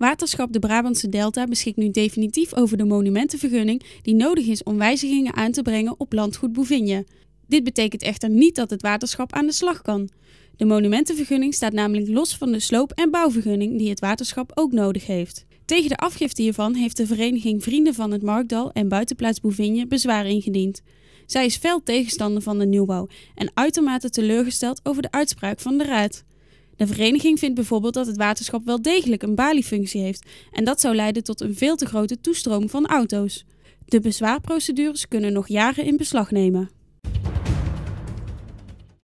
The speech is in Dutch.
Waterschap de Brabantse Delta beschikt nu definitief over de monumentenvergunning die nodig is om wijzigingen aan te brengen op landgoed Boevinje. Dit betekent echter niet dat het waterschap aan de slag kan. De monumentenvergunning staat namelijk los van de sloop- en bouwvergunning die het waterschap ook nodig heeft. Tegen de afgifte hiervan heeft de vereniging Vrienden van het Markdal en Buitenplaats Bovigne bezwaar ingediend. Zij is fel tegenstander van de nieuwbouw en uitermate teleurgesteld over de uitspraak van de Raad. De vereniging vindt bijvoorbeeld dat het waterschap wel degelijk een baliefunctie heeft en dat zou leiden tot een veel te grote toestroom van auto's. De bezwaarprocedures kunnen nog jaren in beslag nemen.